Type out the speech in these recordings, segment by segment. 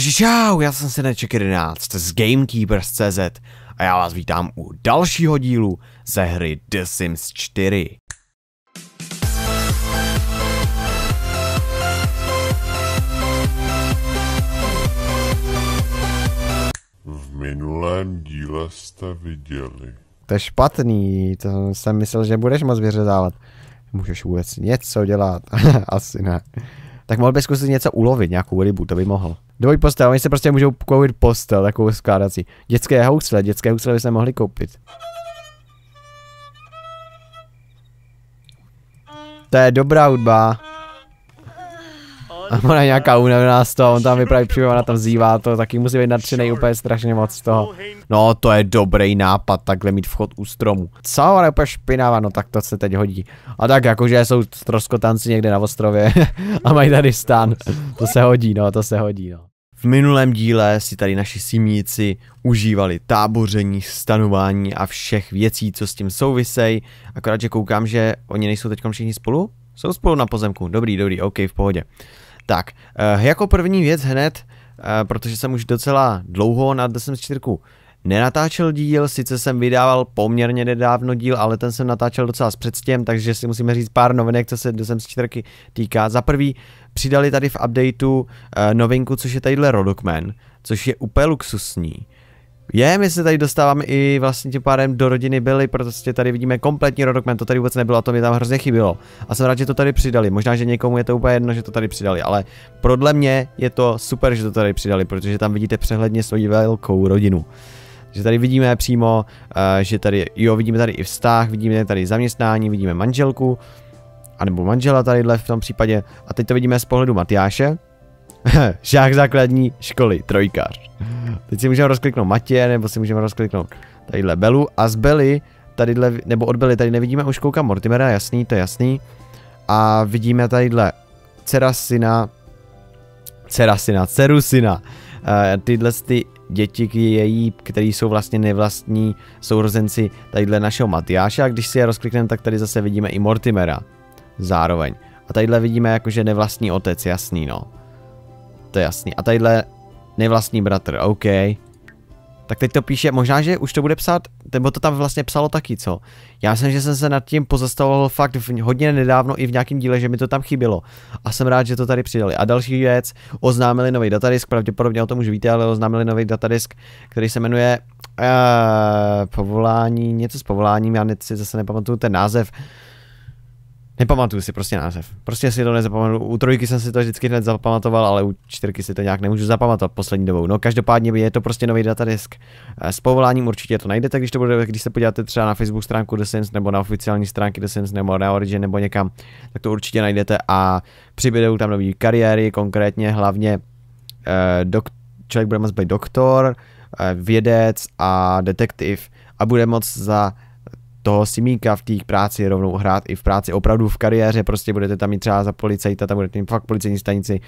Čau, já jsem sineček 11 z Gamekeepers.cz a já vás vítám u dalšího dílu ze hry The Sims 4. V minulém díle jste viděli. To je špatný, to jsem myslel, že budeš moc vyřezávat. Můžeš vůbec něco dělat, asi ne. Tak mohl bys zkusit něco ulovit, nějakou rybu, to by mohl. Dvoj postel, oni se prostě můžou koupit postel, takovou skládací. Dětské housle, dětské housle by se mohli koupit. To je dobrá hudba. ona je nějaká únavená z toho, on tam vypraví příběh, ona tam zývá to, taky musí být nadšený úplně strašně moc z toho. No to je dobrý nápad, takhle mít vchod u stromu. Co, ale úplně špinává, no tak to se teď hodí. A tak jakože jsou troskotanci někde na ostrově a mají tady stan. To se hodí, no, to se hodí, no. V minulém díle si tady naši simníci užívali táboření, stanování a všech věcí, co s tím souvisejí. Akorát, že koukám, že oni nejsou teď všichni spolu? Jsou spolu na pozemku. Dobrý, dobrý, OK, v pohodě. Tak, eh, jako první věc hned, eh, protože jsem už docela dlouho na Desem 4 nenatáčel díl, sice jsem vydával poměrně nedávno díl, ale ten jsem natáčel docela s předstěm, takže si musíme říct pár novinek, co se Desem 4 týká. Za prvý, přidali tady v updateu eh, novinku, což je tadyhle Rodokmen, což je úplně luxusní je, my se tady dostáváme i vlastně tím pádem do rodiny Billy, protože tady vidíme kompletní rodokmen, to tady vůbec nebylo a to mi tam hrozně chybilo. A jsem rád, že to tady přidali, možná, že někomu je to úplně jedno, že to tady přidali, ale podle mě je to super, že to tady přidali, protože tam vidíte přehledně svoji velkou rodinu. Že tady vidíme přímo, eh, že tady, jo, vidíme tady i vztah, vidíme tady zaměstnání, vidíme manželku, anebo manžela tadyhle v tom případě. A teď to vidíme z pohledu Matyáše, Žák základní školy, trojkář. Teď si můžeme rozkliknout Matě, nebo si můžeme rozkliknout tadyhle Belu a z Bely, tadyhle, nebo od Bely tady nevidíme už kouka Mortimera, jasný, to je jasný. A vidíme tadyhle dcera syna, dcera syna, dceru syna. Uh, tyhle ty děti její, který jsou vlastně nevlastní sourozenci tadyhle našeho Matyáša a když si je rozklikneme, tak tady zase vidíme i Mortimera zároveň. A tadyhle vidíme jakože nevlastní otec, jasný no to je jasný. A tadyhle nejvlastní bratr, OK. Tak teď to píše, možná, že už to bude psát, nebo to tam vlastně psalo taky, co? Já myslím, že jsem se nad tím pozastavoval fakt v, hodně nedávno i v nějakém díle, že mi to tam chybilo. A jsem rád, že to tady přidali. A další věc, oznámili nový datadisk, pravděpodobně o tom už víte, ale oznámili nový datadisk, který se jmenuje uh, povolání, něco s povoláním, já si zase nepamatuju ten název. Uh, Nepamatuju si prostě název. Prostě si to nezapamatuju. U trojky jsem si to vždycky hned zapamatoval, ale u čtyřky si to nějak nemůžu zapamatovat poslední dobou. No každopádně je to prostě nový datadisk. Eh, s povoláním určitě to najdete, když to bude, když se podíváte třeba na Facebook stránku The Sims nebo na oficiální stránky The Sims nebo na Origin nebo někam, tak to určitě najdete a přibydou tam nové kariéry, konkrétně hlavně eh, dok- člověk bude moct být doktor, eh, vědec a detektiv a bude moct za toho simíka v té práci rovnou hrát i v práci, opravdu v kariéře, prostě budete tam mít třeba za policajta, tam budete mít fakt policejní stanici,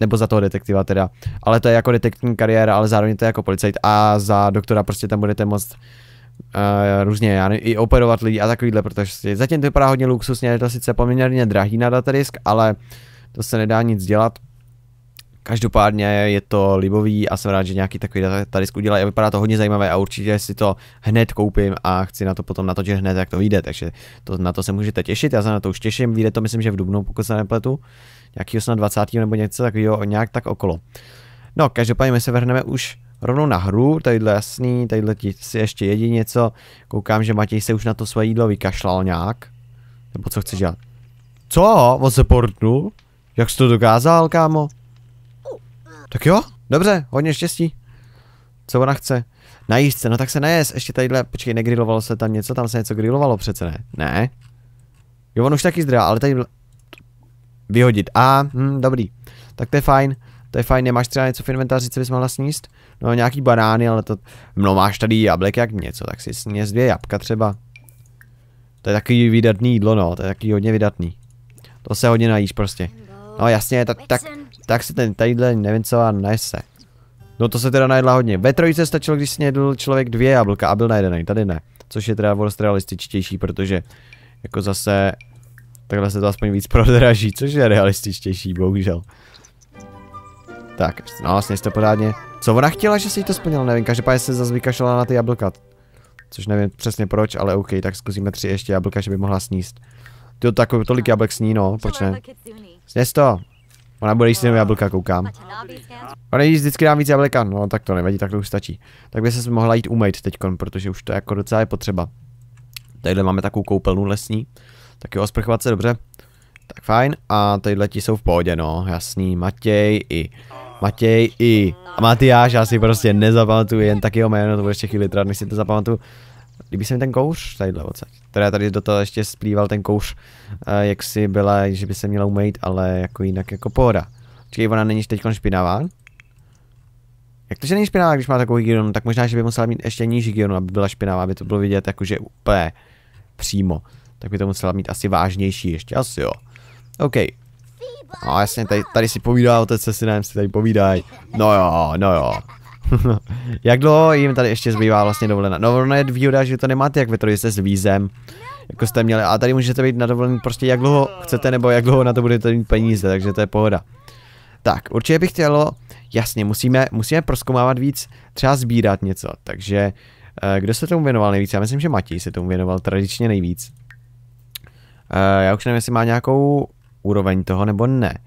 nebo za toho detektiva teda, ale to je jako detektivní kariéra, ale zároveň to je jako policajt a za doktora prostě tam budete moct Uh, různě já nevím, i operovat lidi a takovýhle, protože zatím to vypadá hodně luxusně, je to sice poměrně drahý na datadisk, ale to se nedá nic dělat, Každopádně je to libový a jsem rád, že nějaký takový tady udělají a vypadá to hodně zajímavé a určitě si to hned koupím a chci na to potom natočit hned, jak to vyjde, takže to, na to se můžete těšit, já se na to už těším, vyjde to myslím, že v Dubnu, pokud se nepletu, nějakýho snad 20. nebo něco takového, nějak tak okolo. No, každopádně my se vrhneme už rovnou na hru, tadyhle jasný, tadyhle si ještě jedí něco, koukám, že Matěj se už na to své jídlo vykašlal nějak, nebo co chce dělat? Co? On se Jak jsi to dokázal, kámo? Tak jo, dobře, hodně štěstí. Co ona chce? Najíst se, no tak se najez, ještě tadyhle, počkej, negrilovalo se tam něco, tam se něco grilovalo přece, ne? Ne. Jo, on už taky zdrá, ale tady vyhodit. A, hm, dobrý. Tak to je fajn. To je fajn, nemáš třeba něco v inventáři, co bys mohla sníst? No nějaký banány, ale to... No máš tady jablek jak něco, tak si sněz dvě jabka třeba. To je takový vydatný jídlo, no, to je takový hodně vydatný. To se hodně najíš prostě. No jasně, tak, tak tak se ten tadyhle nevincová nese. No to se teda najedla hodně. Ve trojice stačilo, když snědl člověk dvě jablka a byl najedený, tady ne. Což je teda dost realističtější, protože jako zase takhle se to aspoň víc prodraží, což je realističtější, bohužel. Tak, no vlastně jste pořádně. Co ona chtěla, že si jí to splnila, nevím, každopádně se zase vykašlala na ty jablka. Což nevím přesně proč, ale OK, tak zkusíme tři ještě jablka, že by mohla sníst. Ty to takový tolik jablek sní, no, proč ne? Sněz to, Ona bude jíst jenom jablka, koukám. Ona jíst vždycky dám víc jablka, no tak to nevadí, tak to už stačí. Tak by se mohla jít umýt teď, protože už to jako docela je potřeba. Tadyhle máme takovou koupelnu lesní. Tak jo, sprchovat se dobře. Tak fajn, a tadyhle ti jsou v pohodě, no, jasný, Matěj i... Matěj i Matyáš, já si prostě nezapamatuju, jen tak jeho jméno, to bude ještě chvíli trvat, než si to zapamatuju. Líbí se mi ten kouř tadyhle odsaď teda tady do toho ještě splýval ten kouř, eh, jak si byla, že by se měla umýt, ale jako jinak jako pohoda. Čekej, ona není teď špinavá? Jak to, že není špinavá, když má takovou hygienu, no tak možná, že by musela mít ještě nižší hygienu, aby byla špinavá, aby to bylo vidět jakože úplně přímo. Tak by to musela mít asi vážnější ještě, asi jo. OK. No jasně, tady, tady si povídá otec se synem, si tady povídaj. No jo, no jo. No. jak dlouho jim tady ještě zbývá vlastně dovolená? No ono je výhoda, že to nemáte jak ve jste s vízem. Jako jste měli, a tady můžete být na dovolený prostě jak dlouho chcete, nebo jak dlouho na to budete mít peníze, takže to je pohoda. Tak, určitě bych chtělo, jasně, musíme, musíme proskoumávat víc, třeba sbírat něco, takže eh, kdo se tomu věnoval nejvíc? Já myslím, že Matěj se tomu věnoval tradičně nejvíc. Eh, já už nevím, jestli má nějakou úroveň toho nebo ne.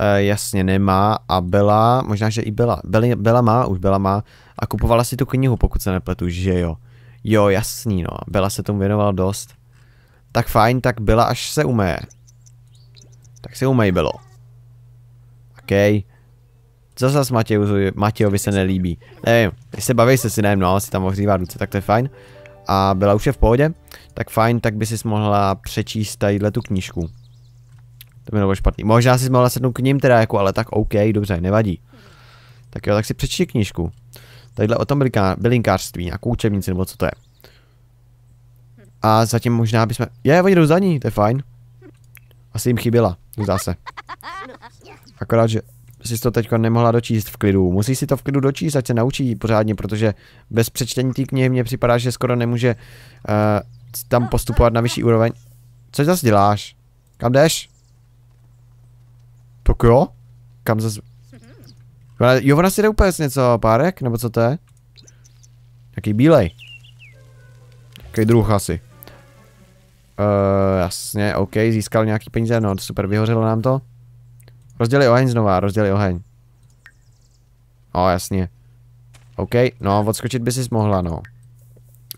Eh, jasně nemá a byla možná, že i byla byla byla má, už byla má a kupovala si tu knihu, pokud se nepletu, že jo. Jo, jasný, no, byla se tomu věnovala dost. Tak fajn, tak byla až se umeje. Tak se umej, bylo OK. Co zas Matěju, Matějovi se nelíbí? Nevím, když se baví se si nevím, no, si tam ohřívá ruce, tak to je fajn. A byla už je v pohodě, tak fajn, tak by si mohla přečíst tadyhle tu knížku. To by bylo špatný. Možná si mohla sednout k ním teda jako, ale tak OK, dobře, nevadí. Tak jo, tak si přečti knížku. Tadyhle o tom bylinkářství, nějakou učebnici nebo co to je. A zatím možná bychom... Je, oni jdou za ní, to je fajn. Asi jim chyběla, zdá se. Akorát, že jsi to teďka nemohla dočíst v klidu. Musí si to v klidu dočíst, ať se naučí pořádně, protože bez přečtení té knihy mně připadá, že skoro nemůže uh, tam postupovat na vyšší úroveň. Co zase děláš? Kam jdeš? To jo? Kam zase? Mhm. jo, ona si jde úplně něco, párek? Nebo co to je? Jaký bílej? Jaký druh asi? Uh, jasně, OK, získal nějaký peníze, no super, vyhořelo nám to. Rozdělej oheň znova, rozdělej oheň. O, jasně. OK, no, odskočit by si mohla, no.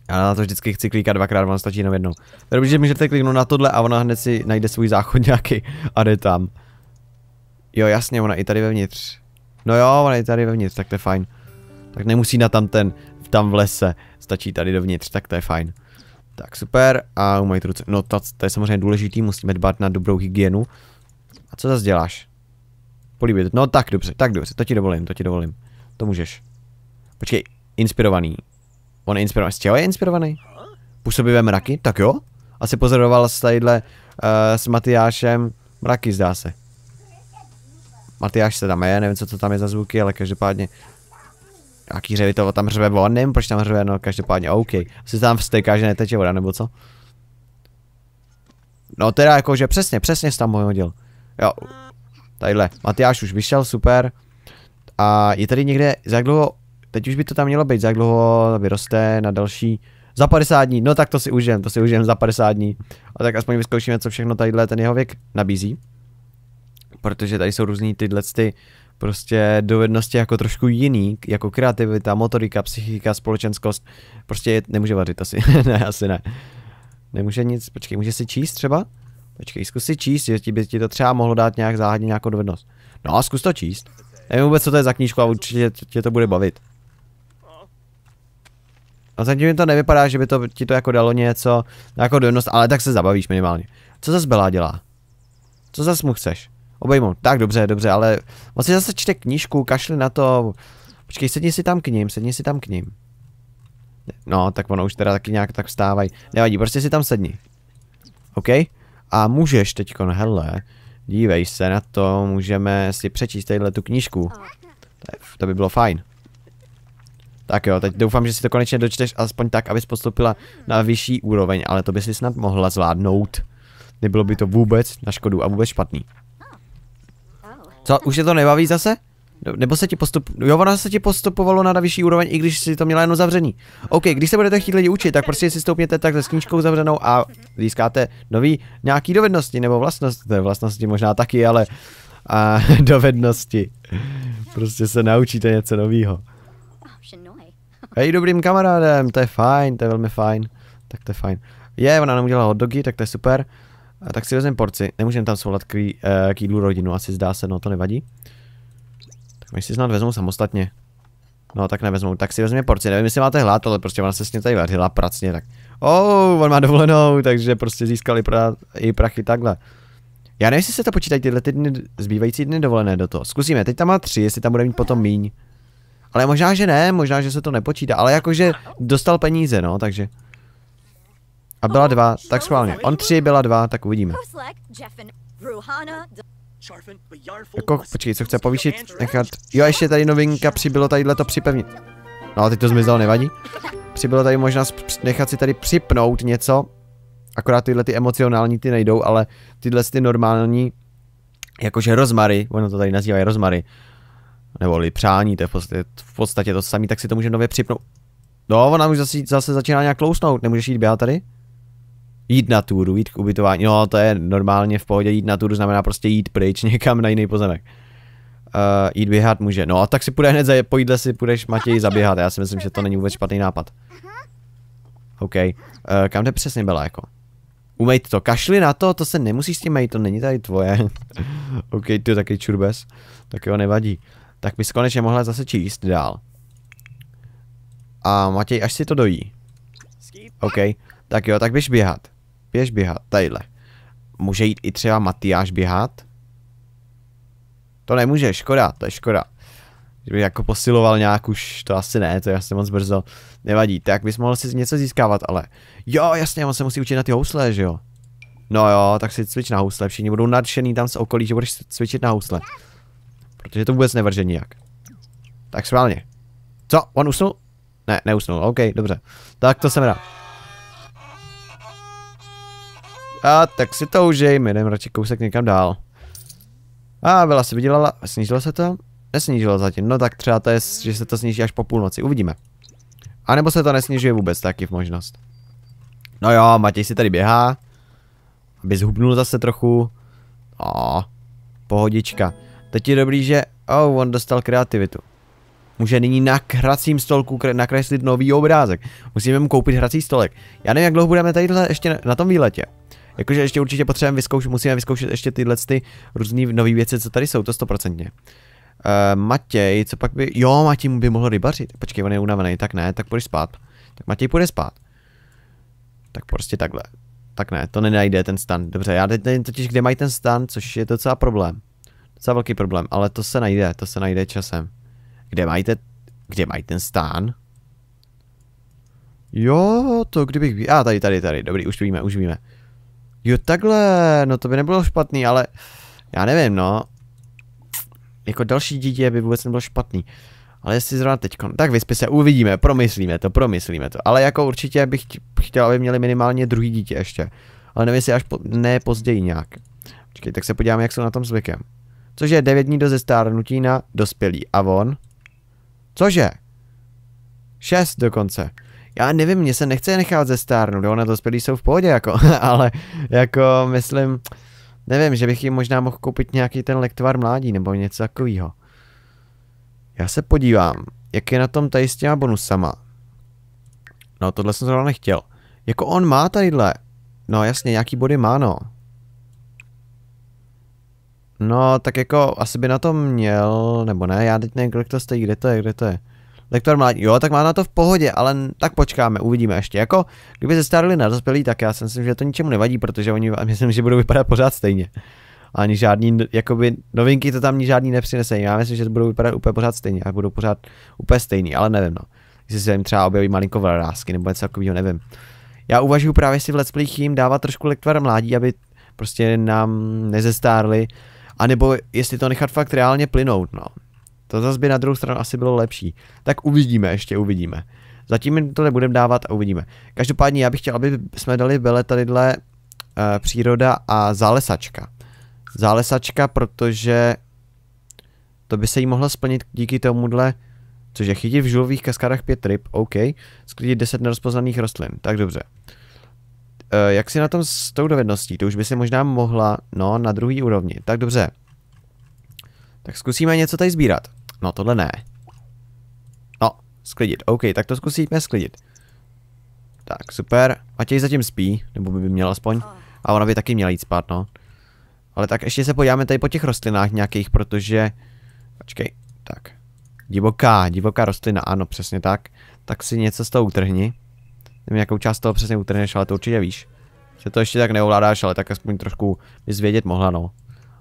Já na to vždycky chci klikat dvakrát, vám stačí jenom jednou. Takže můžete kliknout na tohle a ona hned si najde svůj záchod nějaký a jde tam. Jo, jasně, ona i tady vevnitř. No jo, ona je tady vevnitř, tak to je fajn. Tak nemusí na tam ten, tam v lese. Stačí tady dovnitř, tak to je fajn. Tak super, a umýt ruce. No to, to je samozřejmě důležitý, musíme dbát na dobrou hygienu. A co zase děláš? Políbit. No tak dobře, tak dobře, to ti dovolím, to ti dovolím. To můžeš. Počkej, inspirovaný. On je inspirovaný. Z čeho je inspirovaný? Působivé mraky? Tak jo. Asi pozoroval s tadyhle uh, s Matyášem mraky, zdá se. Matyáš se tam je, nevím, co to tam je za zvuky, ale každopádně Jaký to, tam řve bo nevím proč tam řve, no každopádně OK. Asi tam vsteká, že neteče voda, nebo co? No teda jakože přesně, přesně se tam můj hodil. Jo. Tadyhle, Matyáš už vyšel, super. A je tady někde, za dlouho, teď už by to tam mělo být, za dlouho vyroste na další, za 50 dní, no tak to si užijem, to si užijem za 50 dní. A tak aspoň vyzkoušíme, co všechno tadyhle ten jeho věk nabízí protože tady jsou různý tyhle ty prostě dovednosti jako trošku jiný, jako kreativita, motorika, psychika, společenskost, prostě je, nemůže vařit asi, ne, asi ne. Nemůže nic, počkej, může si číst třeba? Počkej, zkus si číst, že ti by ti to třeba mohlo dát nějak záhadně nějakou dovednost. No a zkus to číst. Nevím vůbec, co to je za knížku a určitě tě to bude bavit. No, a zatím mi to nevypadá, že by to ti to jako dalo něco, jako dovednost, ale tak se zabavíš minimálně. Co zase Bela dělá? Co zase mu chceš? obejmout. Tak dobře, dobře, ale vlastně zase čte knížku, kašli na to. Počkej, sedni si tam k ním, sedni si tam k ním. No, tak ono už teda taky nějak tak vstávají. Nevadí, prostě si tam sedni. OK? A můžeš teďkon, hele, dívej se na to, můžeme si přečíst tadyhle tu knížku. To by bylo fajn. Tak jo, teď doufám, že si to konečně dočteš aspoň tak, abys postupila na vyšší úroveň, ale to by si snad mohla zvládnout. Nebylo by to vůbec na škodu a vůbec špatný. Co, už tě to nebaví zase? Nebo se ti postup... Jo, ona se ti postupovalo na vyšší úroveň, i když si to měla jenom zavřený. OK, když se budete chtít lidi učit, tak prostě si stoupněte tak s knížkou zavřenou a získáte nový nějaký dovednosti, nebo vlastnosti, to je vlastnosti možná taky, ale... A dovednosti. Prostě se naučíte něco novýho. Oh, Hej, dobrým kamarádem, to je fajn, to je velmi fajn. Tak to je fajn. Je, ona nám udělala hot dogy, tak to je super. Tak si vezmeme porci, nemůžeme tam svolat k, eh, k jídlu rodinu, asi zdá se, no to nevadí. Tak my si snad vezmu samostatně. No tak nevezmu. tak si vezmeme porci, nevím jestli máte hlad, ale prostě ona se s ní tady vařila pracně, tak. Oh, on má dovolenou, takže prostě získali pra, i prachy takhle. Já nevím, jestli se to počítají tyhle ty dny, zbývající dny dovolené do toho. Zkusíme, teď tam má tři, jestli tam bude mít potom míň. Ale možná, že ne, možná, že se to nepočítá, ale jakože dostal peníze, no, takže. A byla dva, tak schválně. On tři, byla dva, tak uvidíme. Jako, počkej, co chce povýšit? Nechat. Jo, ještě tady novinka, přibylo tadyhle to připevnit. No a teď to zmizelo, nevadí. Přibylo tady možnost nechat si tady připnout něco. Akorát tyhle ty emocionální ty nejdou, ale tyhle ty normální, jakože rozmary, ono to tady nazývají rozmary, nebo přání, to je v podstatě, v podstatě to samé, tak si to může nově připnout. No, ona už zase, zase začíná nějak klousnout, nemůžeš jít běhat tady? Jít na túru, jít k ubytování, no to je normálně v pohodě, jít na túru znamená prostě jít pryč někam na jiný pozemek. Uh, jít běhat může, no a tak si půjde hned, za, po jídle si půjdeš Matěj zaběhat, já si myslím, že to není vůbec špatný nápad. OK, uh, kam jde přesně byla jako? Umejt to, kašli na to, to se nemusíš s tím mít, to není tady tvoje. OK, ty taky čurbes, tak jo, nevadí. Tak bys konečně mohla zase číst dál. A Matěj, až si to dojí. OK, tak jo, tak běž běhat. Běž běhat, tadyhle. Může jít i třeba Matyáš běhat? To nemůže, škoda, to je škoda. Že bych jako posiloval nějak už, to asi ne, to je asi moc brzo. Nevadí, tak bys mohl si něco získávat, ale... Jo, jasně, on se musí učit na ty housle, že jo? No jo, tak si cvič na housle, všichni budou nadšený tam z okolí, že budeš cvičit na housle. Protože to vůbec nevrže nijak. Tak správně. Co, on usnul? Ne, neusnul, ok, dobře. Tak to jsem rád. A tak si to užij, my jdeme radši kousek někam dál. A byla se vydělala, snížilo se to? Nesnížilo zatím, no tak třeba to je, že se to sníží až po půlnoci, uvidíme. A nebo se to nesnižuje vůbec, taky v možnost. No jo, Matěj si tady běhá. Aby zhubnul zase trochu. A pohodička. Teď je dobrý, že... Oh, on dostal kreativitu. Může nyní na hracím stolku nakreslit nový obrázek. Musíme mu koupit hrací stolek. Já nevím, jak dlouho budeme tady ještě na tom výletě. Jakože ještě určitě potřebujeme vyzkoušet, musíme vyzkoušet ještě tyhle ty různé nové věci, co tady jsou, to stoprocentně. Uh, Matěj, co pak by... Jo, Matěj by mohl rybařit. Počkej, on je unavený, tak ne, tak půjdeš spát. Tak Matěj půjde spát. Tak prostě takhle. Tak ne, to nenajde ten stan. Dobře, já teď totiž, kde mají ten stan, což je docela problém. Docela velký problém, ale to se najde, to se najde časem. Kde mají, te, kde mají ten stan? Jo, to kdybych... A, tady, tady, tady, dobrý, už víme, už víme. Jo takhle, no to by nebylo špatný, ale já nevím no. Jako další dítě by vůbec nebylo špatný. Ale jestli zrovna teď, no, tak vyspě se uvidíme, promyslíme to, promyslíme to. Ale jako určitě bych chtěl, aby měli minimálně druhý dítě ještě. Ale nevím, jestli až po, ne později nějak. Počkej, tak se podíváme, jak jsou na tom zvykem. Cože devět 9 dní do zestárnutí na dospělý. A on? Cože? 6 dokonce já nevím, mě se nechce nechat stárnu, jo, na to spělí jsou v pohodě, jako, ale jako myslím, nevím, že bych jim možná mohl koupit nějaký ten lektvar mládí nebo něco takového. Já se podívám, jak je na tom tady s těma bonusama. No, tohle jsem zrovna nechtěl. Jako on má tadyhle. No jasně, nějaký body má, no. No, tak jako asi by na to měl, nebo ne, já teď nevím, kolik to stojí, kde to je, kde to je. Lektor mladí, jo, tak má na to v pohodě, ale tak počkáme, uvidíme ještě. Jako, kdyby se starali na dospělí, tak já si myslím, že to ničemu nevadí, protože oni, myslím, že budou vypadat pořád stejně. Ani žádný, jakoby, novinky to tam žádný nepřinese. Já myslím, že to budou vypadat úplně pořád stejně a budou pořád úplně stejný, ale nevím, no. Jestli se jim třeba objeví malinko vrázky nebo něco takového, nevím. Já uvažuji právě si v Let's Play jim dávat trošku lektvar mládí, aby prostě nám nezestárli, anebo jestli to nechat fakt reálně plynout, no. To zase by na druhou stranu asi bylo lepší. Tak uvidíme, ještě uvidíme. Zatím to nebudeme dávat a uvidíme. Každopádně já bych chtěl, aby jsme dali Bele tadyhle e, příroda a zálesačka. Zálesačka, protože to by se jí mohlo splnit díky tomuhle, což je chytit v žulových kaskádách pět ryb, OK, sklidit 10 nerozpoznaných rostlin, tak dobře. E, jak si na tom s tou dovedností, to už by si možná mohla, no, na druhý úrovni, tak dobře. Tak zkusíme něco tady sbírat. No tohle ne. No, sklidit. OK, tak to zkusíme sklidit. Tak, super. Matěj zatím spí, nebo by měl aspoň. A ona by taky měla jít spát, no. Ale tak ještě se podíváme tady po těch rostlinách nějakých, protože... Počkej, tak. Divoká, divoká rostlina, ano, přesně tak. Tak si něco z toho utrhni. Nevím, jakou část toho přesně utrhneš, ale to určitě víš. Se to ještě tak neovládáš, ale tak aspoň trošku bys vědět mohla, no.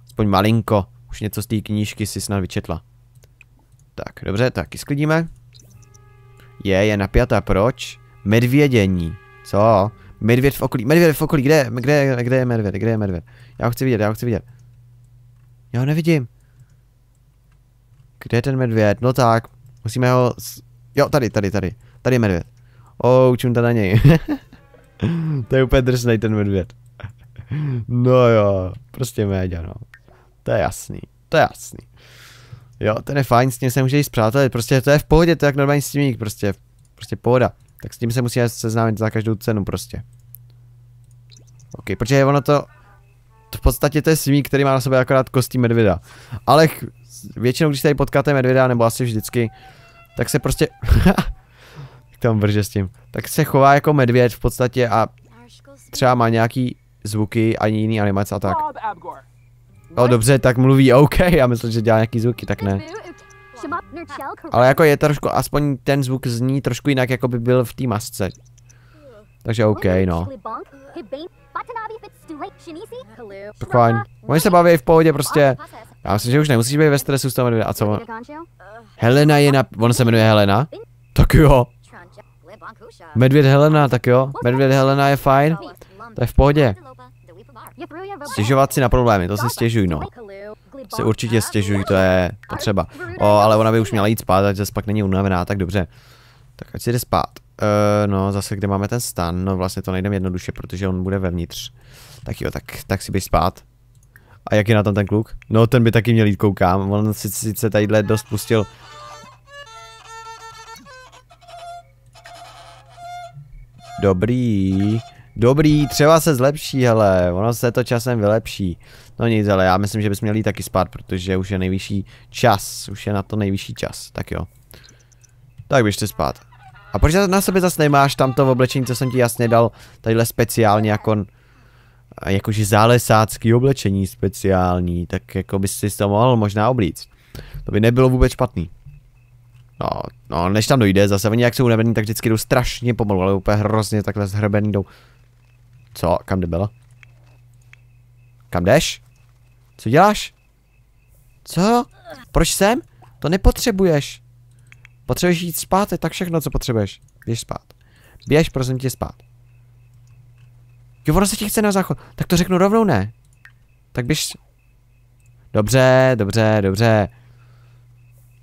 Aspoň malinko. Už něco z té knížky si snad vyčetla. Tak, dobře, taky sklidíme. Je, je napjatá, proč? Medvědění. Co? Medvěd v okolí, medvěd v okolí, kde, kde, kde je medvěd, kde je medvěd? Já ho chci vidět, já ho chci vidět. Já ho nevidím. Kde je ten medvěd? No tak, musíme ho... Jo, tady, tady, tady. Tady je medvěd. O, oh, čum to na něj. to je úplně drsnej ten medvěd. no jo, prostě média, no. To je jasný, to je jasný. Jo, ten je fajn, s tím se může jít prostě to je v pohodě, to je jak normální Steamík, prostě, prostě pohoda. Tak s tím se musí seznámit za každou cenu prostě. OK, protože ono to, to v podstatě to je Steamík, který má na sobě akorát kostí medvěda. Ale většinou, když tady potkáte medvěda, nebo asi vždycky, tak se prostě, tam brže s tím, tak se chová jako medvěd v podstatě a třeba má nějaký zvuky a jiný animace a tak. No dobře, tak mluví OK, já myslím, že dělá nějaký zvuky, tak ne. Ale jako je trošku, aspoň ten zvuk zní trošku jinak, jako by byl v té masce. Takže OK, no. Fajn. Oni se baví v pohodě prostě. Já myslím, že už nemusíš být ve stresu s tom A co on? Helena je na... On se jmenuje Helena? Tak jo. Medvěd Helena, tak jo. Medvěd Helena je fajn. To je v pohodě. Stěžovat si na problémy, to si stěžuj, no. se určitě stěžuj, to je potřeba. O, ale ona by už měla jít spát, ať zase pak není unavená, tak dobře. Tak ať si jde spát. E, no, zase kde máme ten stan? No vlastně to nejdem jednoduše, protože on bude vevnitř. Tak jo, tak, tak si běž spát. A jak je na tom ten kluk? No, ten by taky měl jít koukám. On si sice tadyhle dost pustil Dobrý. Dobrý, třeba se zlepší, hele, ono se to časem vylepší. No nic, ale já myslím, že bys měl jít taky spát, protože už je nejvyšší čas, už je na to nejvyšší čas, tak jo. Tak běžte spát. A proč na sebe zase nemáš tamto oblečení, co jsem ti jasně dal, tadyhle speciálně jako, jakože zálesácký oblečení speciální, tak jako bys si to mohl možná oblíct. To by nebylo vůbec špatný. No, no, než tam dojde, zase oni jak jsou unavený, tak vždycky jdou strašně pomalu, ale úplně hrozně takhle zhrbený jdou. Co? Kam byla? Kam jdeš? Co děláš? Co? Proč jsem? To nepotřebuješ. Potřebuješ jít spát, je tak všechno, co potřebuješ. Běž spát. Běž, prosím tě, spát. Jo, ono se ti chce na záchod. Tak to řeknu rovnou ne. Tak běž... Dobře, dobře, dobře.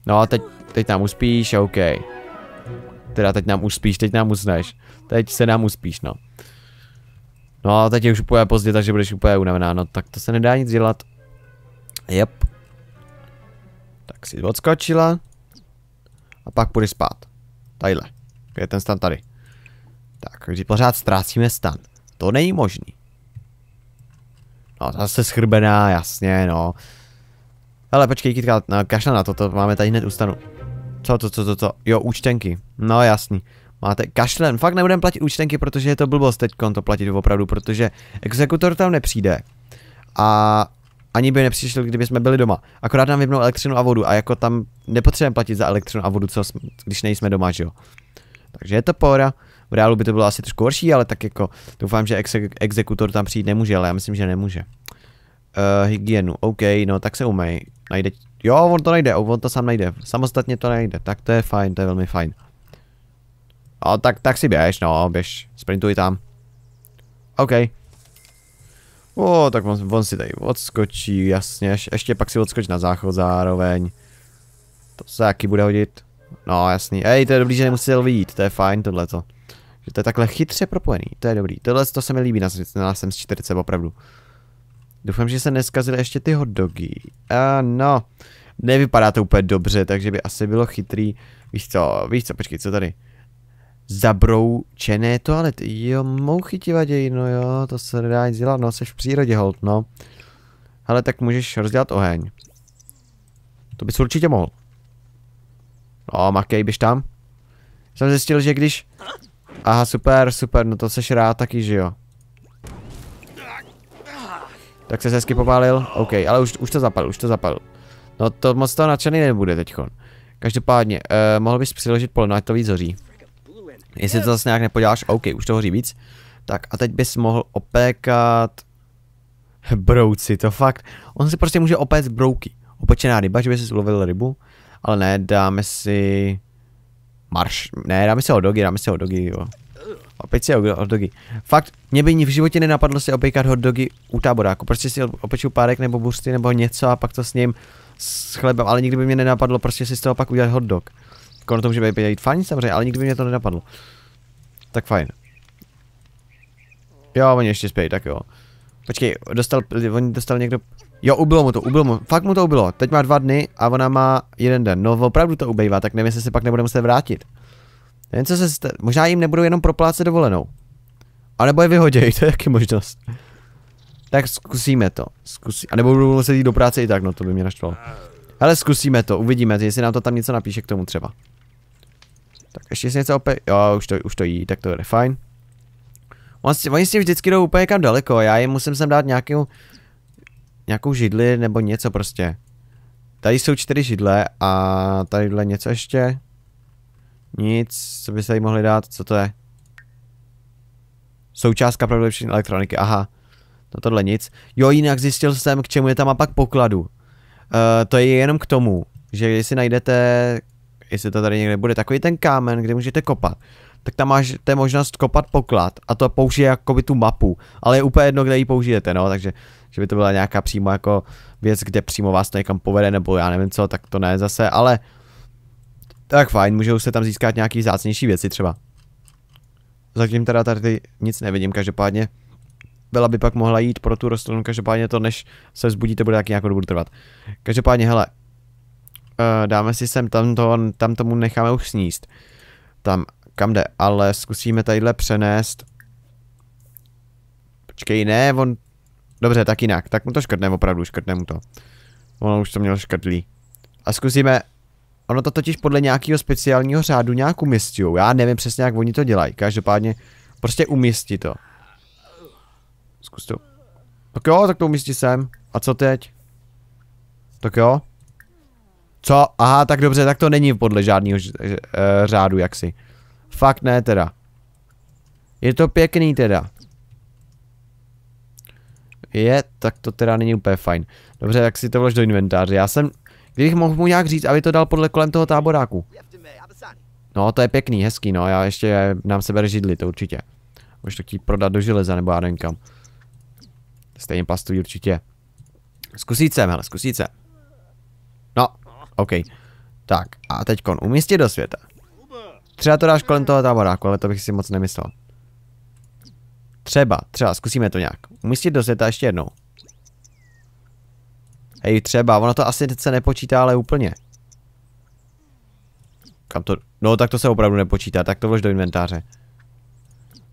No, teď, teď nám uspíš, OK. Teda teď nám uspíš, teď nám usneš. Teď se nám uspíš, no. No a teď je už úplně pozdě, takže budeš úplně unavená. No tak to se nedá nic dělat. Jep. Tak si odskočila. A pak půjdeš spát. Tadyhle. Je ten stan tady. Tak, když pořád ztrácíme stan. To není možný. No, zase schrbená, jasně, no. Ale počkej, kytka, no, kašla na to, to máme tady hned stanu. Co, co, co, co, co? Jo, účtenky. No, jasný máte kašlen. Fakt nebudeme platit účtenky, protože je to blbost teď to platit opravdu, protože exekutor tam nepřijde. A ani by nepřišel, kdyby jsme byli doma. Akorát nám vypnou elektřinu a vodu a jako tam nepotřebujeme platit za elektřinu a vodu, co jsme, když nejsme doma, že jo. Takže je to pora. V reálu by to bylo asi trošku horší, ale tak jako doufám, že exek- exekutor tam přijít nemůže, ale já myslím, že nemůže. Uh, hygienu, OK, no tak se umej. Najde, jo, on to najde, on to sám najde. Samostatně to najde, tak to je fajn, to je velmi fajn. A tak, tak si běž, no, běž, sprintuj tam. OK. O, tak on, on si tady odskočí, jasně, ještě pak si odskoč na záchod zároveň. To se jaký bude hodit. No, jasný. Ej, to je dobrý, že nemusel vyjít, to je fajn tohleto. Že to je takhle chytře propojený, to je dobrý. Tohle to se mi líbí na, na sem 40 opravdu. Doufám, že se neskazily ještě ty hotdogy. A no, nevypadá to úplně dobře, takže by asi bylo chytrý. Víš co, víš co, počkej, co tady? zabroučené toalety. Jo, mouchy ti vadějí, no jo, to se nedá nic dělat, no, seš v přírodě, hold, no. Ale tak můžeš rozdělat oheň. To bys určitě mohl. No, Makej, běž tam. Jsem zjistil, že když... Aha, super, super, no to seš rád taky, že jo. Tak se hezky popálil, OK, ale už, už to zapal, už to zapal. No to moc toho nadšený nebude teďkon. Každopádně, uh, mohl bys přiložit polno, ať to víc hoří. Jestli to zase nějak nepoděláš, OK, už to hoří víc. Tak a teď bys mohl opékat brouci, to fakt. On si prostě může opéct brouky. Opečená ryba, že by si ulovil rybu, ale ne, dáme si marš, ne, dáme si hot dogy, dáme si hot dogy, jo. Opět si hot dogy. Fakt, mě by v životě nenapadlo si opékat hot dogy u táboráku. Prostě si opeču párek nebo busty nebo něco a pak to s ním s chlebem, ale nikdy by mě nenapadlo prostě si z toho pak udělat hot dog. Skoro to může být fajn samozřejmě, ale nikdy by mě to nenapadlo. Tak fajn. Jo, oni ještě spějí, tak jo. Počkej, dostal, oni dostal někdo... Jo, ubylo mu to, ubylo mu, fakt mu to ubylo. Teď má dva dny a ona má jeden den. No opravdu to ubejvá, tak nevím, jestli se pak nebude muset vrátit. Nevím, co se sta- možná jim nebudou jenom proplácet dovolenou. A nebo je vyhoděj, to je jaký možnost. Tak zkusíme to, zkusí, a nebo budou muset jít do práce i tak, no to by mě naštvalo. Ale zkusíme to, uvidíme, jestli nám to tam něco napíše k tomu třeba. Tak ještě si něco opět, jo, už to, už to jí, tak to je fajn. Oni s tím vždycky jdou úplně kam daleko, já jim musím sem dát nějakou, nějakou židli nebo něco prostě. Tady jsou čtyři židle a tadyhle něco ještě. Nic, co by se tady mohli dát, co to je? Součástka pro lepší elektroniky, aha. No tohle nic. Jo, jinak zjistil jsem, k čemu je ta mapa k pokladu. Uh, to je jenom k tomu, že když si najdete jestli to tady někde bude, takový ten kámen, kde můžete kopat, tak tam máš máte možnost kopat poklad a to použije jakoby tu mapu, ale je úplně jedno, kde ji použijete, no, takže že by to byla nějaká přímo jako věc, kde přímo vás to někam povede, nebo já nevím co, tak to ne zase, ale tak fajn, můžou se tam získat nějaký zácnější věci třeba. Zatím teda tady nic nevidím, každopádně byla by pak mohla jít pro tu rostlinu, každopádně to než se vzbudíte, bude taky nějakou dobu trvat. Každopádně hele, Eh, dáme si sem tam, to, tam tomu necháme už sníst. Tam, kam jde, ale zkusíme tadyhle přenést. Počkej, ne, on... Dobře, tak jinak, tak mu to škrtne opravdu, škrtne mu to. Ono už to mělo škrtlý. A zkusíme... Ono to totiž podle nějakého speciálního řádu nějak umistí. Já nevím přesně, jak oni to dělají. Každopádně prostě umístí to. Zkus to. Tak jo, tak to umístí sem. A co teď? Tak jo. Co? Aha, tak dobře, tak to není podle žádného uh, řádu jaksi. Fakt ne teda. Je to pěkný teda. Je, tak to teda není úplně fajn. Dobře, tak si to vlož do inventáře. Já jsem, kdybych mohl mu nějak říct, aby to dal podle kolem toho táboráku. No, to je pěkný, hezký, no, já ještě nám sebere židli, to určitě. Už to chtít prodat do železa, nebo já nevím kam. Stejně plastují určitě. Zkusit hele, zkusit OK. Tak, a teď kon, umístit do světa. Třeba to dáš kolem toho táboráku, ale to bych si moc nemyslel. Třeba, třeba, zkusíme to nějak. Umístit do světa ještě jednou. Hej, třeba, ono to asi se nepočítá, ale úplně. Kam to... No, tak to se opravdu nepočítá, tak to vlož do inventáře.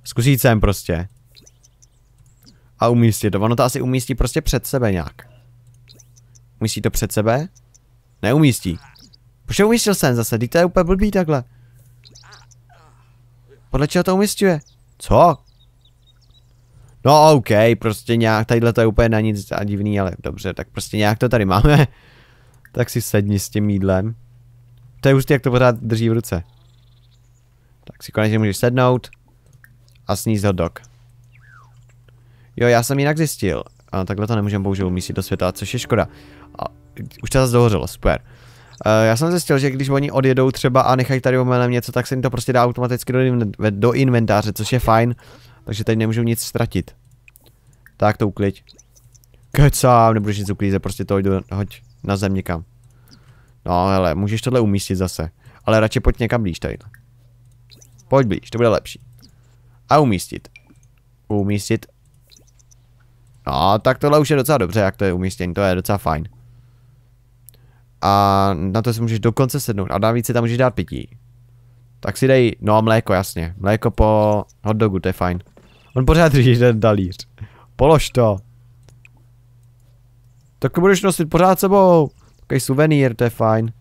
Zkusit sem prostě. A umístit to. Ono to asi umístí prostě před sebe nějak. Umístí to před sebe? Neumístí. Proč umístil sen zase? Teď to je úplně blbý takhle. Podle čeho to umístuje? Co? No OK, prostě nějak, tadyhle to je úplně na nic a divný, ale dobře, tak prostě nějak to tady máme. tak si sedni s tím jídlem. To je už jak to pořád drží v ruce. Tak si konečně můžeš sednout a sníz hot dog. Jo, já jsem jinak zjistil. A takhle to nemůžeme bohužel umístit do světa, což je škoda. A už to zase dohořelo, super. Uh, já jsem zjistil, že když oni odjedou třeba a nechají tady omelem něco, tak se jim to prostě dá automaticky do, in do inventáře, což je fajn. Takže tady nemůžu nic ztratit. Tak to uklid. Kecám, nebudeš nic uklízet, prostě to hoď, hoď na zem někam. No hele, můžeš tohle umístit zase. Ale radši pojď někam blíž tady. Pojď blíž, to bude lepší. A umístit. Umístit. No, tak tohle už je docela dobře, jak to je umístění, to je docela fajn a na to si můžeš dokonce sednout a navíc si tam můžeš dát pití. Tak si dej, no a mléko jasně, mléko po hotdogu, to je fajn. On pořád drží ten dalíř. Polož to. Tak budeš nosit pořád sebou. Takový suvenír, to je fajn.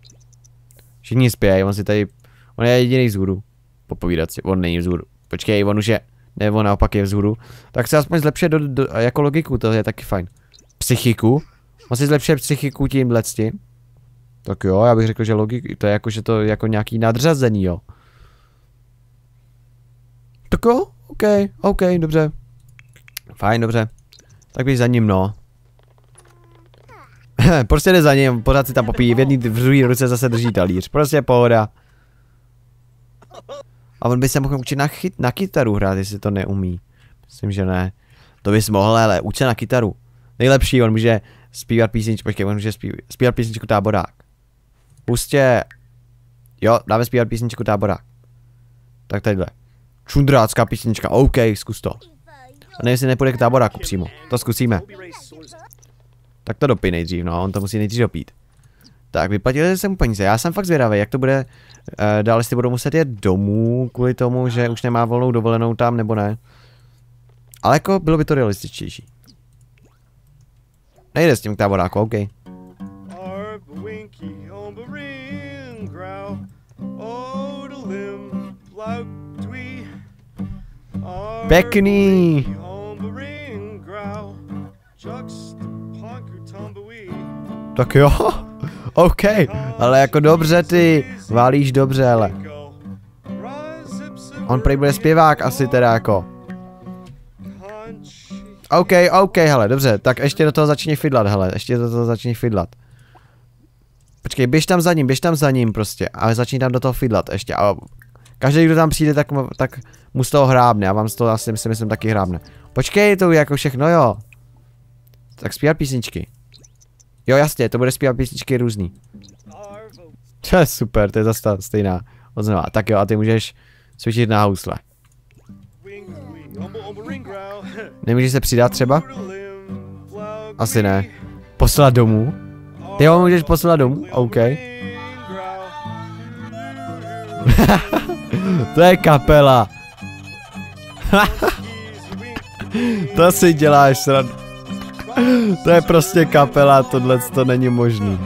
Všichni spějí, on si tady, on je jediný vzhůru. Popovídat si, on není vzhůru. Počkej, on už je, nebo naopak je vzhůru. Tak se aspoň zlepšuje do, do, jako logiku, to je taky fajn. Psychiku. On si zlepšuje psychiku tímhle s tím. Tak jo, já bych řekl, že logik, to je jako, že to je jako nějaký nadřazení, jo. Tak jo, OK, OK, dobře. Fajn, dobře. Tak bych za ním, no. prostě jde za ním, pořád si tam popíjí, v jedný v druhý ruce zase drží talíř, prostě pohoda. A on by se mohl učit na, chyt, na kytaru hrát, jestli to neumí. Myslím, že ne. To bys mohl, ale uč se na kytaru. Nejlepší, on může zpívat písničku, počkej, on může zpívat, zpívat písničku Táborák. Pustě... Jo, dáme zpívat písničku tábora. Tak tadyhle. Čundrácká písnička, OK, zkus to. A nevím, jestli nepůjde k táboráku přímo. To zkusíme. Tak to dopí nejdřív, no, on to musí nejdřív dopít. Tak, vyplatili jsem mu peníze. Já jsem fakt zvědavý, jak to bude uh, eh, dále si budou muset jet domů kvůli tomu, že už nemá volnou dovolenou tam, nebo ne. Ale jako bylo by to realističtější. Nejde s tím k táboráku, OK. Pěkný. Tak jo. OK, ale jako dobře ty, válíš dobře, ale. On prý bude zpěvák asi teda jako. OK, OK, hele, dobře, tak ještě do toho začni fidlat, hele, ještě do toho začni fidlat. Počkej, běž tam za ním, běž tam za ním prostě, ale začni tam do toho fidlat ještě a Každý, kdo tam přijde, tak, tak mu z toho hrábne a vám z toho asi myslím, myslím taky hrábne. Počkej, to je jako všechno, jo. Tak zpívat písničky. Jo, jasně, to bude zpívat písničky různý. To je super, to je zase ta stejná. Odznova. Tak jo, a ty můžeš cvičit na housle. Nemůžeš se přidat třeba? Asi ne. Poslat domů? Ty ho můžeš poslat domů? OK. To je kapela. to si děláš srad. To je prostě kapela, tohle to není možný.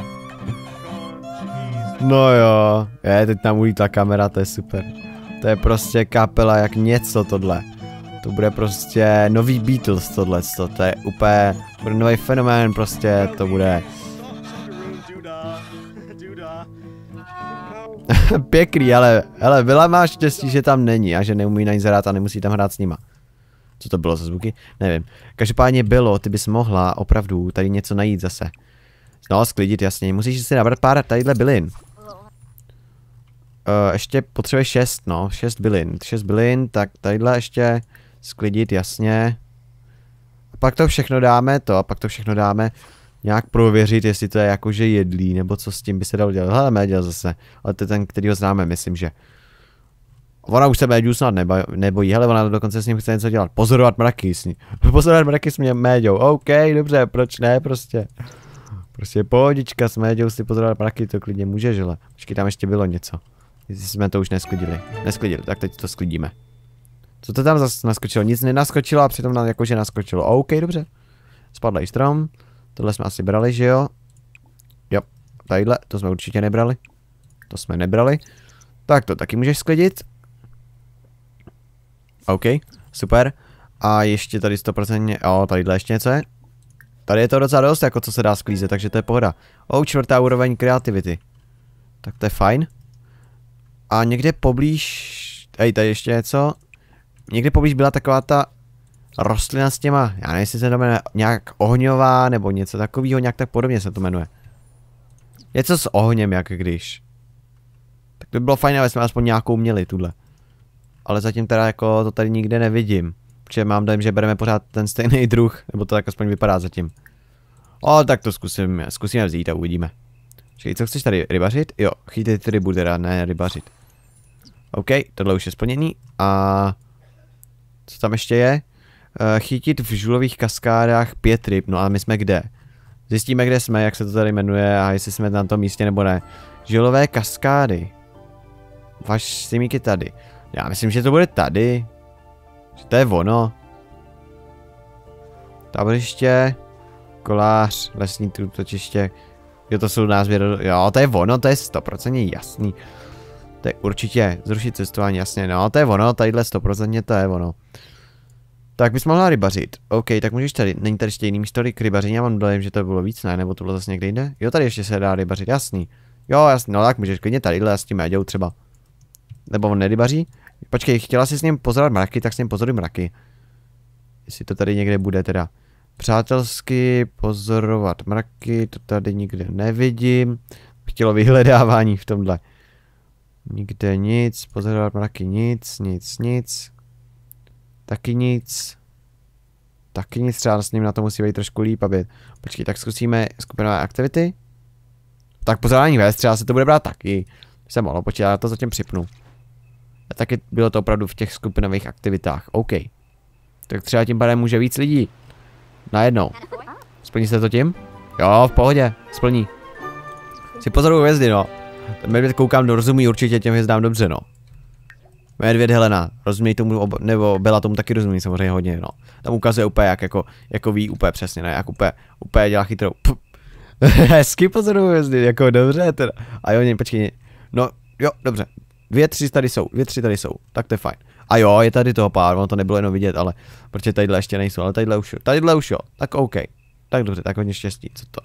No jo, je, teď tam ta kamera, to je super. To je prostě kapela jak něco tohle. To bude prostě nový Beatles tohle, to je úplně, bude nový fenomén prostě, to bude. Pěkný, ale, ale Vila má štěstí, že tam není a že neumí na nic hrát a nemusí tam hrát s nima. Co to bylo za zvuky? Nevím. Každopádně bylo, ty bys mohla opravdu tady něco najít zase. No, sklidit, jasně. Musíš si nabrat pár tadyhle bylin. Uh, ještě potřebuje šest, no, šest bylin. šest bylin, tak tadyhle ještě sklidit, jasně. A pak to všechno dáme, to, a pak to všechno dáme nějak prověřit, jestli to je jakože jedlí, nebo co s tím by se dalo dělat. Hele, méděl zase, ale to je ten, který ho známe, myslím, že. Ona už se méďů snad nebojí, hele, ona dokonce s ním chce něco dělat. Pozorovat mraky s ní. Pozorovat mraky s mě méďou, OK, dobře, proč ne, prostě. Prostě pohodička s méďou si pozorovat mraky, to klidně může, že? Počkej, tam ještě bylo něco. Jestli jsme to už nesklidili. Nesklidili, tak teď to sklidíme. Co to tam zase naskočilo? Nic nenaskočilo a přitom nám jakože naskočilo. OK, dobře. Spadl i strom. Tohle jsme asi brali, že jo? Jo, tadyhle, to jsme určitě nebrali. To jsme nebrali. Tak to taky můžeš sklidit. OK, super. A ještě tady 100%, jo, tadyhle ještě něco je. Tady je to docela dost, jako co se dá sklízet, takže to je pohoda. O, čtvrtá úroveň kreativity. Tak to je fajn. A někde poblíž... Ej, tady ještě něco. Někde poblíž byla taková ta rostlina s těma, já nevím, jestli se to jmenuje nějak ohňová nebo něco takového, nějak tak podobně se to jmenuje. Něco s ohněm, jak když. Tak by bylo fajn, aby jsme aspoň nějakou měli, tuhle. Ale zatím teda jako to tady nikde nevidím. Protože mám dojem, že bereme pořád ten stejný druh, nebo to tak aspoň vypadá zatím. O, tak to zkusím, zkusíme vzít a uvidíme. Čili, co chceš tady rybařit? Jo, chytit ty rybu teda, ne rybařit. OK, tohle už je splněný a... Co tam ještě je? Eh, chytit v žulových kaskádách pět ryb, no a my jsme kde? Zjistíme, kde jsme, jak se to tady jmenuje a jestli jsme na tom místě nebo ne. Žulové kaskády. Vaš simík je tady. Já myslím, že to bude tady. Že to je ono. Tabliště. Kolář, lesní trutočiště. Jo, to jsou názvy, jo, to je ono, to je stoprocentně jasný. To je určitě, zrušit cestování, jasně, no, to je ono, tadyhle stoprocentně to je ono. Tak bys mohla rybařit. OK, tak můžeš tady. Není tady ještě jiný místo k rybaření, já mám dojem, že to bylo víc, ne? Nebo to bylo zase někde jinde? Jo, tady ještě se dá rybařit, jasný. Jo, jasný, no tak můžeš klidně tadyhle s tím Méďou třeba. Nebo on nerybaří? Počkej, chtěla jsi s ním pozorovat mraky, tak s ním pozoruj mraky. Jestli to tady někde bude teda. Přátelsky pozorovat mraky, to tady nikde nevidím. Chtělo vyhledávání v tomhle. Nikde nic, pozorovat mraky nic, nic, nic. Taky nic. Taky nic, třeba s ním na to musí být trošku líp, aby... Počkej, tak zkusíme skupinové aktivity. Tak pozvání vést, třeba se to bude brát taky. Jsem mohlo počítat, já to zatím připnu. A taky bylo to opravdu v těch skupinových aktivitách. OK. Tak třeba tím pádem může víc lidí. Najednou. Splní se to tím? Jo, v pohodě, splní. Si pozoruju hvězdy, no. Medvěd koukám, rozumí určitě těm hvězdám dobře, no. Medvěd Helena, rozumí tomu, nebo byla tomu taky rozumí samozřejmě hodně, no. Tam ukazuje úplně, jak jako, jako ví úplně přesně, ne, jak úplně, úplně dělá chytrou. Hezky pozoruju hvězdy, jako dobře teda. A jo, ne, počkej, no jo, dobře. Dvě, tři tady jsou, dvě, tři tady jsou, tak to je fajn. A jo, je tady toho pár, ono to nebylo jenom vidět, ale protože tadyhle ještě nejsou, ale tadyhle už, tadyhle už jo, tak OK. Tak dobře, tak hodně štěstí, co to?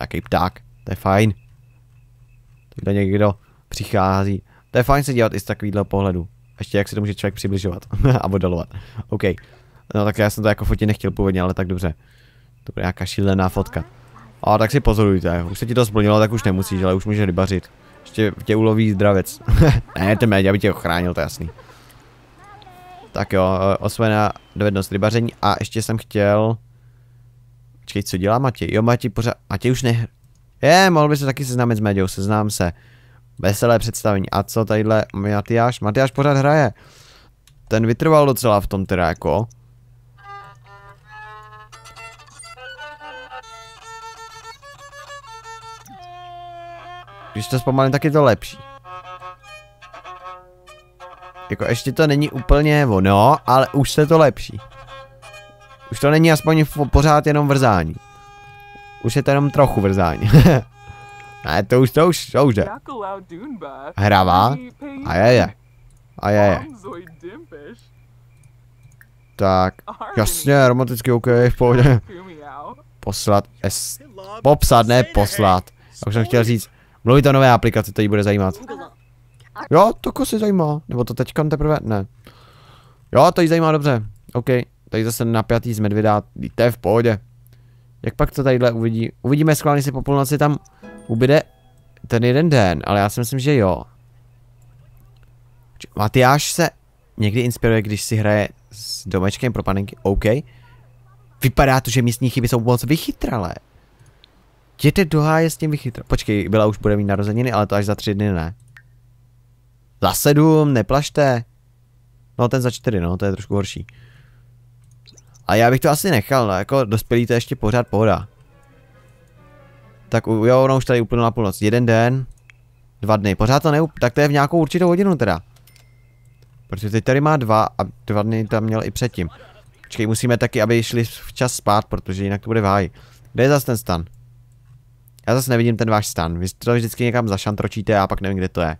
Jaký pták, to je fajn. Tady někdo přichází. To je fajn se dělat, i z takovýhle pohledu ještě jak se to může člověk přibližovat a modelovat. OK. No tak já jsem to jako fotit nechtěl původně, ale tak dobře. To bude nějaká šílená fotka. A tak si pozorujte, už se ti to splnilo, tak už nemusíš, ale už můžeš rybařit. Ještě tě uloví zdravec. ne, ten méně, aby tě ochránil, to je jasný. Tak jo, eh, osvojená dovednost rybaření a ještě jsem chtěl... Počkej, co dělá Matěj? Jo, Matěj pořád... Matěj už ne... Je, mohl by se taky seznámit s médiou, seznám se veselé představení. A co tadyhle Matyáš? Matyáš pořád hraje. Ten vytrval docela v tom teda jako. Když to zpomalím, tak je to lepší. Jako ještě to není úplně ono, ale už se to lepší. Už to není aspoň pořád jenom vrzání. Už je to jenom trochu vrzání. Ne, to už, to už, to už jde. Jako Hravá. A je, je. A je, je. Tak, jasně, romanticky OK, v pohodě. Poslat, es, popsat, ne poslat. už jsem chtěl říct, mluvit o nové aplikaci, to jí bude zajímat. Jo, to ko jako zajímá, nebo to teďka teprve, ne. Jo, to jí zajímá dobře, OK. Tady zase napjatý z medvěda, to je v pohodě. Jak pak to tadyhle uvidí? Uvidíme, schválně si po půlnoci tam ubyde ten jeden den, ale já si myslím, že jo. Matyáš se někdy inspiruje, když si hraje s domečkem pro panenky. OK. Vypadá to, že místní chyby jsou moc vychytralé. Děte do háje s tím vychytralé. Počkej, byla už bude mít narozeniny, ale to až za tři dny ne. Za sedm, neplašte. No ten za čtyři, no, to je trošku horší. A já bych to asi nechal, no, jako dospělí to ještě pořád pohoda. Tak jo, ono už tady na půlnoc. Jeden den, dva dny. Pořád to neup... Tak to je v nějakou určitou hodinu teda. Protože teď tady má dva a dva dny tam měl i předtím. Počkej, musíme taky, aby šli včas spát, protože jinak to bude váj. Kde je zase ten stan? Já zase nevidím ten váš stan. Vy to vždycky někam zašantročíte a pak nevím, kde to je.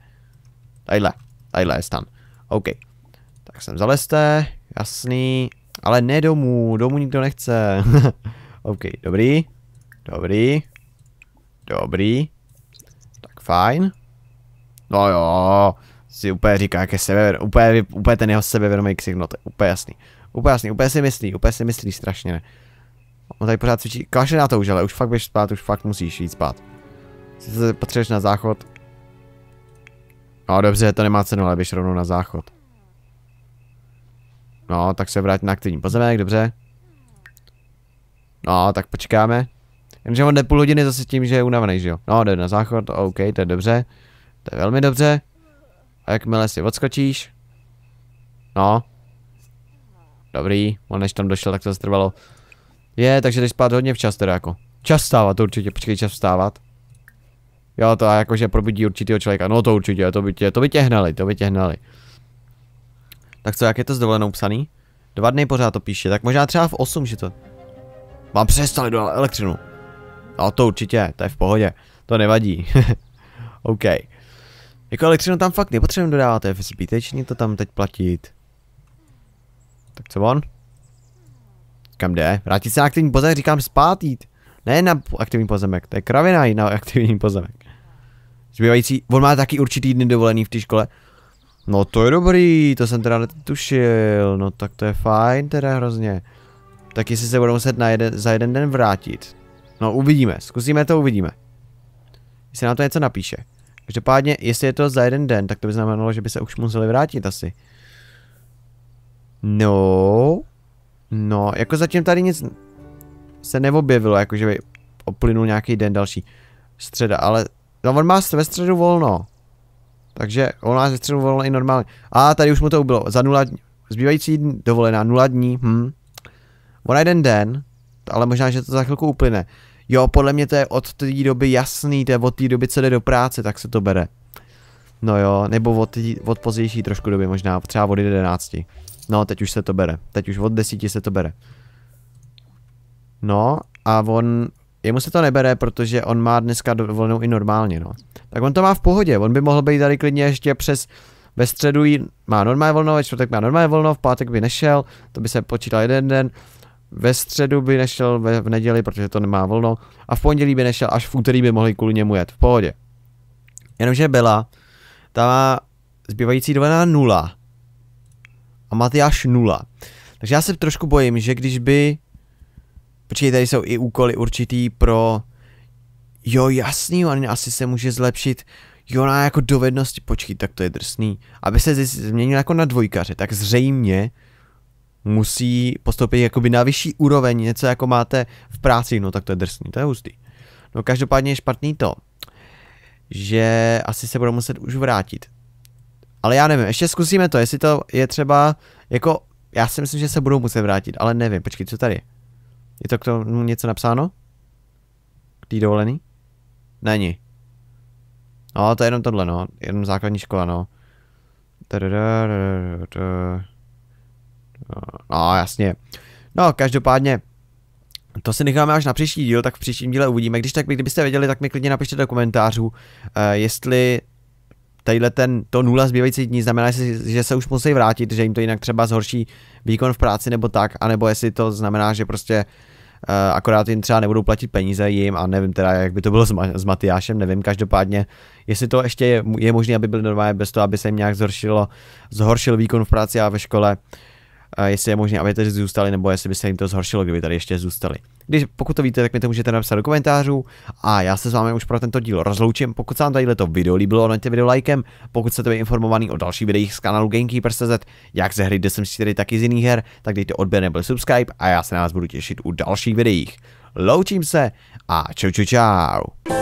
Tadyhle. Tadyhle je stan. OK. Tak sem zalezte. Jasný. Ale ne domů. Domů nikdo nechce. OK, dobrý. Dobrý. Dobrý. Tak fajn. No jo, si úplně říká, jak je sebevědomý, úplně, úplně ten jeho sebevědomý ksik, no to je úplně jasný. Úplně jasný, úplně si myslí, úplně si myslí strašně, ne. On tady pořád cvičí, kaše na to už, ale už fakt běž spát, už fakt musíš jít spát. Jsi se potřebuješ na záchod. No dobře, to nemá cenu, ale běž rovnou na záchod. No, tak se vrátí na aktivní pozemek, dobře. No, tak počkáme. Jenže on jde půl hodiny zase tím, že je unavený, že jo. No, jde na záchod, OK, to je dobře. To je velmi dobře. A jakmile si odskočíš. No. Dobrý, on než tam došel, tak to trvalo. Je, takže jdeš spát hodně včas teda jako. Čas vstávat, to určitě, počkej, čas vstávat. Jo, to jakože probudí určitýho člověka, no to určitě, to by tě, to by tě hnali, to by tě hnali. Tak co, jak je to s dovolenou psaný? Dva dny pořád to píše, tak možná třeba v 8, že to... Vám přestali do elektřinu. No to určitě, to je v pohodě. To nevadí. OK. Jako elektřinu tam fakt nepotřebujeme dodávat, to je zbytečný to tam teď platit. Tak co on? Kam jde? Vrátit se na aktivní pozemek, říkám spát jít. Ne na aktivní pozemek, to je kravina jít na aktivní pozemek. Zbývající, on má taky určitý dny dovolený v té škole. No to je dobrý, to jsem teda netušil, no tak to je fajn teda hrozně. Tak jestli se budou muset na jeden, za jeden den vrátit, No, uvidíme. Zkusíme to, uvidíme. Jestli nám to něco napíše. Každopádně, jestli je to za jeden den, tak to by znamenalo, že by se už museli vrátit asi. No. No, jako zatím tady nic se neobjevilo, jakože by oplynul nějaký den další. Středa, ale... No, on má ve středu volno. Takže on má ve středu volno i normálně. A tady už mu to ubylo. Za nula dní. Zbývající dovolená, nula dní, hm. Ona jeden den, ale možná, že to za chvilku uplyne. Jo, podle mě to je od té doby jasný, to je od té doby, co jde do práce, tak se to bere. No jo, nebo od, tý, od pozdější trošku doby možná, třeba od 11. No, teď už se to bere. Teď už od 10 se to bere. No, a on, jemu se to nebere, protože on má dneska dovolenou i normálně, no. Tak on to má v pohodě, on by mohl být tady klidně ještě přes, ve středu jí, má normálně volno, ve čtvrtek má normálně volno, v pátek by nešel, to by se počítal jeden den, ve středu by nešel ve, v neděli, protože to nemá volno, a v pondělí by nešel, až v úterý by mohli kvůli němu jet, v pohodě. Jenomže byla, ta má zbývající dovolená nula a Matyáš nula. Takže já se trošku bojím, že když by... Počkej, tady jsou i úkoly určitý pro... Jo, jasný, on asi se může zlepšit jo, na jako dovednosti, počkej, tak to je drsný. Aby se změnil jako na dvojkaře, tak zřejmě musí postoupit jakoby na vyšší úroveň, něco jako máte v práci, no tak to je drsný, to je hustý. No každopádně je špatný to, že asi se budou muset už vrátit. Ale já nevím, ještě zkusíme to, jestli to je třeba, jako, já si myslím, že se budou muset vrátit, ale nevím, počkej, co tady? Je to k tomu něco napsáno? K tý dovolený? Není. No, to je jenom tohle, no, jenom základní škola, no. No, no, jasně. No, každopádně, to si necháme až na příští díl, tak v příštím díle uvidíme. Když tak, kdybyste věděli, tak mi klidně napište do komentářů, eh, jestli tadyhle ten, to nula zbývající dní znamená, že se už musí vrátit, že jim to jinak třeba zhorší výkon v práci nebo tak, anebo jestli to znamená, že prostě eh, akorát jim třeba nebudou platit peníze jim a nevím teda, jak by to bylo s, Ma- s Matyášem, nevím, každopádně, jestli to ještě je, je možné, aby byly normálně bez toho, aby se jim nějak zhoršilo, zhoršil výkon v práci a ve škole, uh, jestli je možné, aby tady zůstali, nebo jestli by se jim to zhoršilo, kdyby tady ještě zůstali. Když, pokud to víte, tak mi to můžete napsat do komentářů a já se s vámi už pro tento díl rozloučím. Pokud se vám tady to video líbilo, dejte video lajkem. Pokud jste být informovaný o dalších videích z kanálu Gamekeeper.cz, jak ze hry jsem 4, tak i z jiných her, tak dejte odběr nebo subscribe a já se na vás budu těšit u dalších videích. Loučím se a čau čau čau.